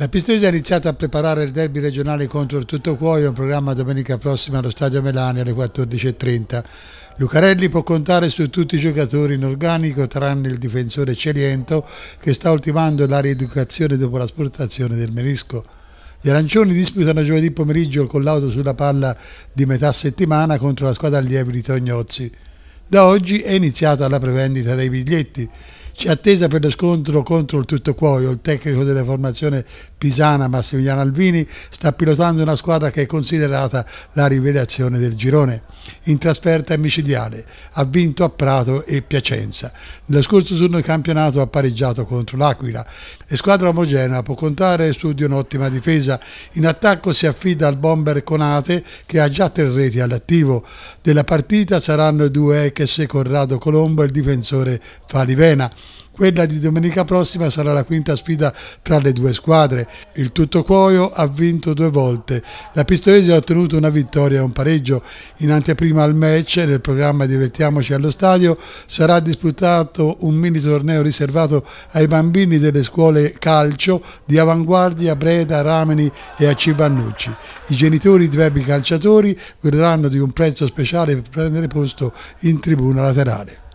La Pistoia ha iniziato a preparare il derby regionale contro il Tutto Cuoio, un programma domenica prossima allo Stadio Melani alle 14.30. Lucarelli può contare su tutti i giocatori in organico, tranne il difensore Celiento, che sta ultimando la rieducazione dopo la sportazione del menisco. Gli arancioni disputano giovedì pomeriggio il collaudo sulla palla di metà settimana contro la squadra allievi di Tognozzi. Da oggi è iniziata la prevendita dei biglietti. C'è attesa per lo scontro contro il Tutto Cuoio, il tecnico della formazione pisana Massimiliano Alvini sta pilotando una squadra che è considerata la rivelazione del girone. In trasferta è micidiale, ha vinto a Prato e Piacenza. Nello scorso turno di campionato ha pareggiato contro l'Aquila e squadra omogenea può contare su di un'ottima difesa. In attacco si affida al bomber Conate che ha già tre reti all'attivo. Della partita saranno due ex Corrado Colombo e il difensore Falivena. Quella di domenica prossima sarà la quinta sfida tra le due squadre. Il tutto cuoio ha vinto due volte. La Pistoiese ha ottenuto una vittoria e un pareggio. In anteprima al match nel programma Divertiamoci allo stadio sarà disputato un mini torneo riservato ai bambini delle scuole calcio di Avanguardia, Breda, Rameni e Acivannucci. I genitori di baby calciatori godranno di un prezzo speciale per prendere posto in tribuna laterale.